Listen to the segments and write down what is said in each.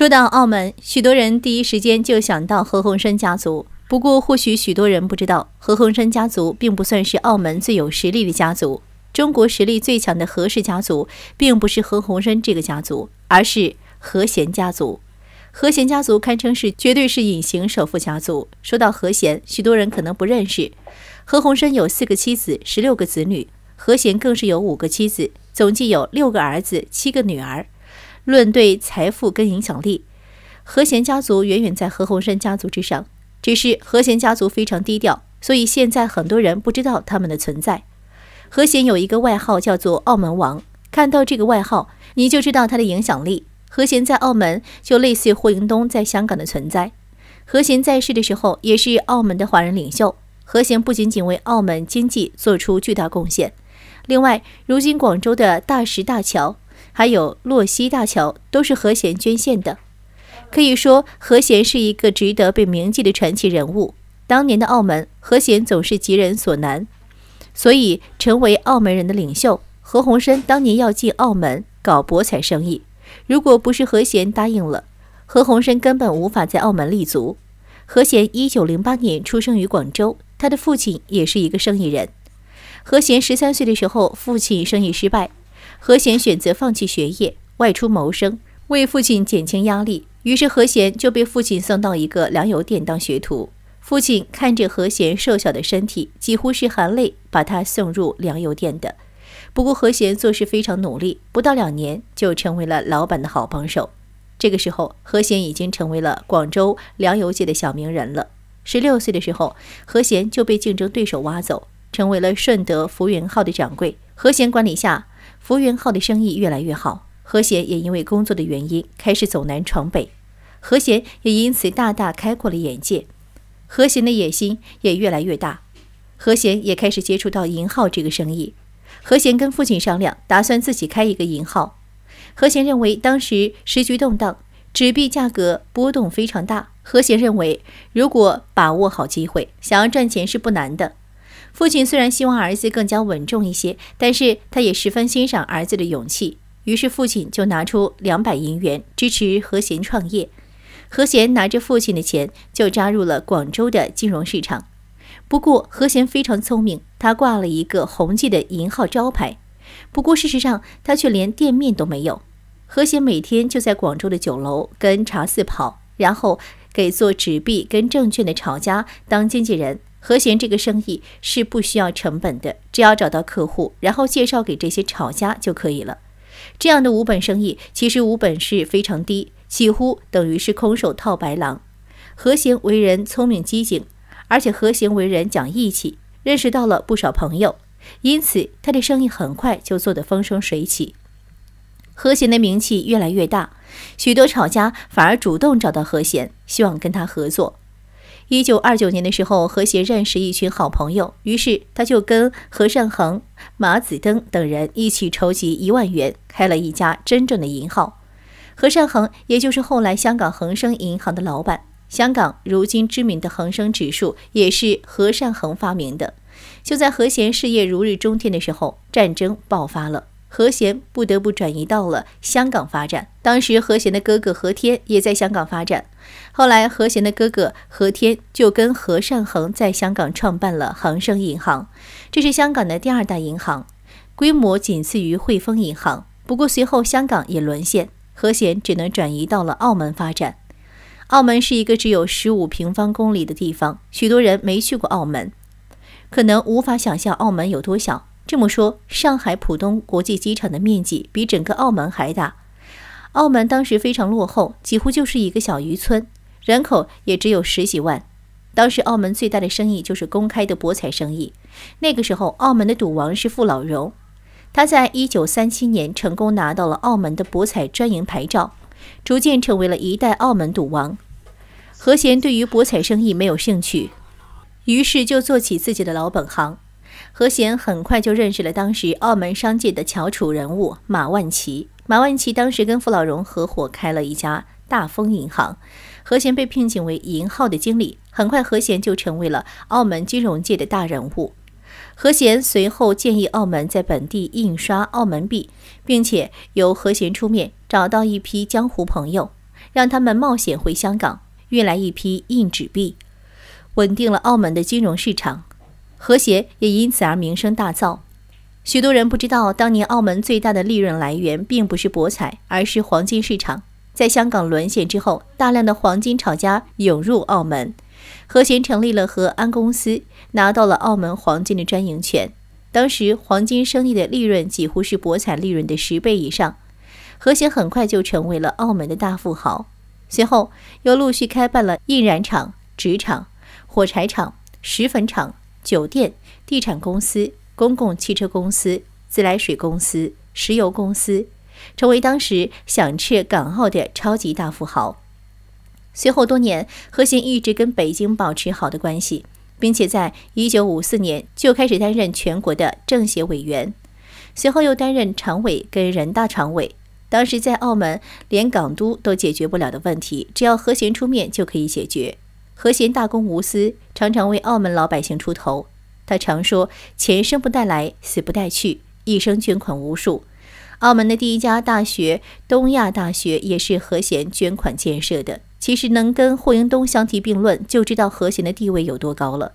说到澳门，许多人第一时间就想到何鸿燊家族。不过，或许许多人不知道，何鸿燊家族并不算是澳门最有实力的家族。中国实力最强的何氏家族，并不是何鸿燊这个家族，而是何贤家族。何贤家族堪称是，绝对是隐形首富家族。说到何贤，许多人可能不认识。何鸿燊有四个妻子，十六个子女；何贤更是有五个妻子，总计有六个儿子，七个女儿。论对财富跟影响力，何贤家族远远在何鸿燊家族之上。只是何贤家族非常低调，所以现在很多人不知道他们的存在。何贤有一个外号叫做“澳门王”，看到这个外号，你就知道他的影响力。何贤在澳门就类似霍英东在香港的存在。何贤在世的时候也是澳门的华人领袖。何贤不仅仅为澳门经济做出巨大贡献，另外，如今广州的大石大桥。还有洛溪大桥都是何贤捐献的，可以说何贤是一个值得被铭记的传奇人物。当年的澳门，何贤总是急人所难，所以成为澳门人的领袖。何鸿燊当年要进澳门搞博彩生意，如果不是何贤答应了，何鸿燊根本无法在澳门立足。何贤1908年出生于广州，他的父亲也是一个生意人。何贤13岁的时候，父亲生意失败。何贤选择放弃学业，外出谋生，为父亲减轻压力。于是何贤就被父亲送到一个粮油店当学徒。父亲看着何贤瘦小的身体，几乎是含泪把他送入粮油店的。不过何贤做事非常努力，不到两年就成为了老板的好帮手。这个时候，何贤已经成为了广州粮油界的小名人了。十六岁的时候，何贤就被竞争对手挖走，成为了顺德福云号的掌柜。何贤管理下。福元号的生意越来越好，何贤也因为工作的原因开始走南闯北，何贤也因此大大开阔了眼界，何贤的野心也越来越大，何贤也开始接触到银号这个生意，何贤跟父亲商量，打算自己开一个银号，何贤认为当时时局动荡，纸币价格波动非常大，何贤认为如果把握好机会，想要赚钱是不难的。父亲虽然希望儿子更加稳重一些，但是他也十分欣赏儿子的勇气。于是父亲就拿出两百银元支持何贤创业。何贤拿着父亲的钱就扎入了广州的金融市场。不过何贤非常聪明，他挂了一个宏记的银号招牌。不过事实上他却连店面都没有。何贤每天就在广州的酒楼跟茶肆跑，然后给做纸币跟证券的炒家当经纪人。和贤这个生意是不需要成本的，只要找到客户，然后介绍给这些炒家就可以了。这样的无本生意其实无本是非常低，几乎等于是空手套白狼。和贤为人聪明机警，而且和贤为人讲义气，认识到了不少朋友，因此他的生意很快就做得风生水起。和贤的名气越来越大，许多炒家反而主动找到和贤，希望跟他合作。一九二九年的时候，何贤认识一群好朋友，于是他就跟何善衡、马子登等人一起筹集一万元，开了一家真正的银行。何善衡也就是后来香港恒生银行的老板，香港如今知名的恒生指数也是何善衡发明的。就在何贤事业如日中天的时候，战争爆发了。何贤不得不转移到了香港发展。当时，何贤的哥哥何天也在香港发展。后来，何贤的哥哥何天就跟何善衡在香港创办了恒生银行，这是香港的第二大银行，规模仅次于汇丰银行。不过，随后香港也沦陷，何贤只能转移到了澳门发展。澳门是一个只有十五平方公里的地方，许多人没去过澳门，可能无法想象澳门有多小。这么说，上海浦东国际机场的面积比整个澳门还大。澳门当时非常落后，几乎就是一个小渔村，人口也只有十几万。当时澳门最大的生意就是公开的博彩生意。那个时候，澳门的赌王是傅老荣，他在一九三七年成功拿到了澳门的博彩专营牌照，逐渐成为了一代澳门赌王。何贤对于博彩生意没有兴趣，于是就做起自己的老本行。何贤很快就认识了当时澳门商界的翘楚人物马万祺。马万祺当时跟傅老荣合伙开了一家大丰银行，何贤被聘请为银号的经理。很快，何贤就成为了澳门金融界的大人物。何贤随后建议澳门在本地印刷澳门币，并且由何贤出面找到一批江湖朋友，让他们冒险回香港运来一批硬纸币，稳定了澳门的金融市场。和谐也因此而名声大噪。许多人不知道，当年澳门最大的利润来源并不是博彩，而是黄金市场。在香港沦陷之后，大量的黄金炒家涌入澳门，和谐成立了和安公司，拿到了澳门黄金的专营权。当时黄金生意的利润几乎是博彩利润的十倍以上，和谐很快就成为了澳门的大富豪。随后又陆续开办了印染厂、纸厂、火柴厂、石粉厂。酒店、地产公司、公共汽车公司、自来水公司、石油公司，成为当时响彻港澳的超级大富豪。随后多年，何贤一直跟北京保持好的关系，并且在一九五四年就开始担任全国的政协委员，随后又担任常委跟人大常委。当时在澳门，连港督都解决不了的问题，只要何贤出面就可以解决。何贤大公无私，常常为澳门老百姓出头。他常说：“钱生不带来，死不带去。”一生捐款无数，澳门的第一家大学——东亚大学，也是何贤捐款建设的。其实能跟霍英东相提并论，就知道何贤的地位有多高了。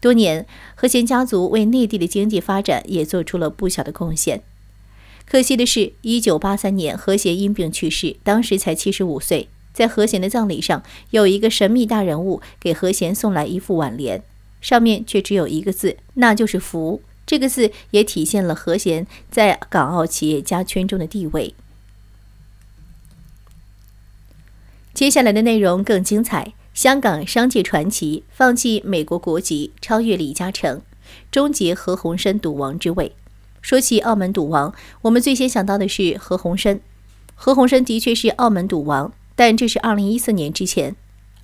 多年，何贤家族为内地的经济发展也做出了不小的贡献。可惜的是，1983年何贤因病去世，当时才75岁。在何贤的葬礼上，有一个神秘大人物给何贤送来一副挽联，上面却只有一个字，那就是“福”。这个字也体现了何贤在港澳企业家圈中的地位。接下来的内容更精彩：香港商界传奇放弃美国国籍，超越李嘉诚，终结何鸿燊赌王之位。说起澳门赌王，我们最先想到的是何鸿燊。何鸿燊的确是澳门赌王。但这是二零一四年之前，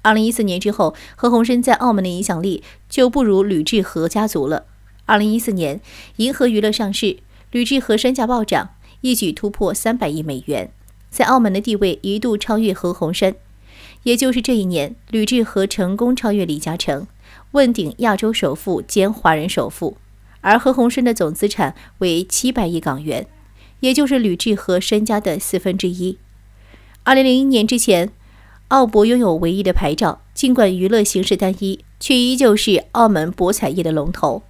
二零一四年之后，何鸿燊在澳门的影响力就不如吕志和家族了。二零一四年，银河娱乐上市，吕志和身价暴涨，一举突破三百亿美元，在澳门的地位一度超越何鸿燊。也就是这一年，吕志和成功超越李嘉诚，问鼎亚洲首富兼华人首富，而何鸿燊的总资产为七百亿港元，也就是吕志和身家的四分之一。二零零一年之前，澳博拥有唯一的牌照，尽管娱乐形式单一，却依旧是澳门博彩业的龙头。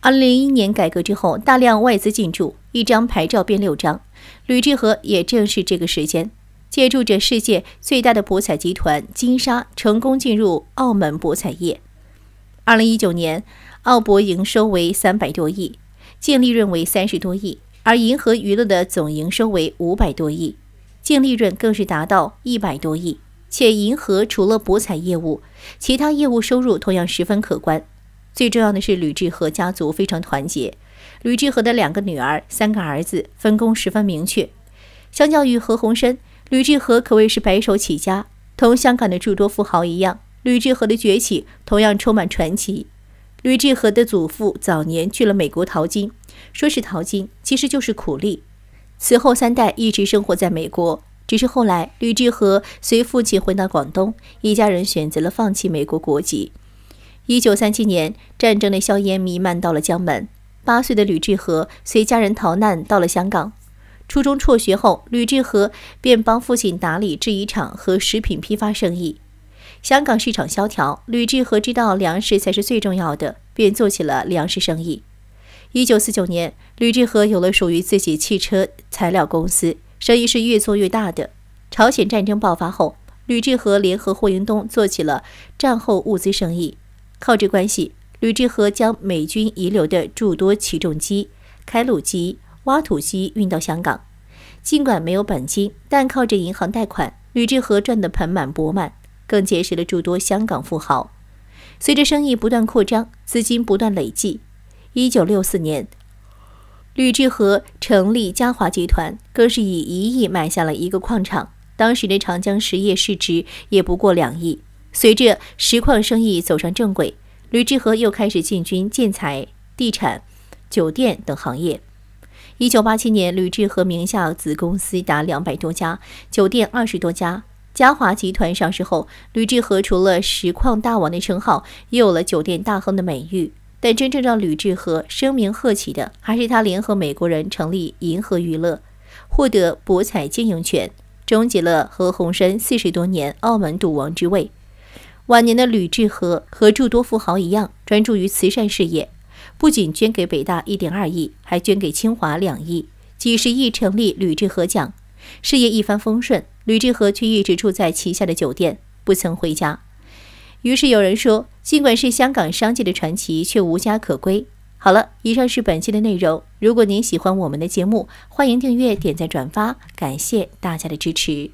二零零一年改革之后，大量外资进驻，一张牌照变六张。吕志和也正是这个时间，借助着世界最大的博彩集团金沙，成功进入澳门博彩业。二零一九年，澳博营收为三百多亿，净利润为三十多亿，而银河娱乐的总营收为五百多亿。净利润更是达到一百多亿，且银河除了博彩业务，其他业务收入同样十分可观。最重要的是，吕志和家族非常团结，吕志和的两个女儿、三个儿子分工十分明确。相较于何鸿燊，吕志和可谓是白手起家。同香港的诸多富豪一样，吕志和的崛起同样充满传奇。吕志和的祖父早年去了美国淘金，说是淘金，其实就是苦力。此后三代一直生活在美国，只是后来吕志和随父亲回到广东，一家人选择了放弃美国国籍。一九三七年，战争的硝烟弥漫到了江门，八岁的吕志和随家人逃难到了香港。初中辍学后，吕志和便帮父亲打理制衣厂和食品批发生意。香港市场萧条，吕志和知道粮食才是最重要的，便做起了粮食生意。一九四九年，吕志和有了属于自己汽车材料公司，生意是越做越大的。朝鲜战争爆发后，吕志和联合霍英东做起了战后物资生意，靠这关系，吕志和将美军遗留的诸多起重机、开路机、挖土机运到香港。尽管没有本金，但靠着银行贷款，吕志和赚得盆满钵满，更结识了诸多香港富豪。随着生意不断扩张，资金不断累计。一九六四年，吕志和成立嘉华集团，更是以一亿买下了一个矿场。当时的长江实业市值也不过两亿。随着石矿生意走上正轨，吕志和又开始进军建材、地产、酒店等行业。一九八七年，吕志和名下子公司达两百多家，酒店二十多家。嘉华集团上市后，吕志和除了石矿大王的称号，也有了酒店大亨的美誉。但真正让吕志和声名鹤起的，还是他联合美国人成立银河娱乐，获得博彩经营权，终结了何鸿燊四十多年澳门赌王之位。晚年的吕志和和诸多富豪一样，专注于慈善事业，不仅捐给北大一点二亿，还捐给清华两亿，几十亿成立吕志和奖。事业一帆风顺，吕志和却一直住在旗下的酒店，不曾回家。于是有人说，尽管是香港商界的传奇，却无家可归。好了，以上是本期的内容。如果您喜欢我们的节目，欢迎订阅、点赞、转发，感谢大家的支持。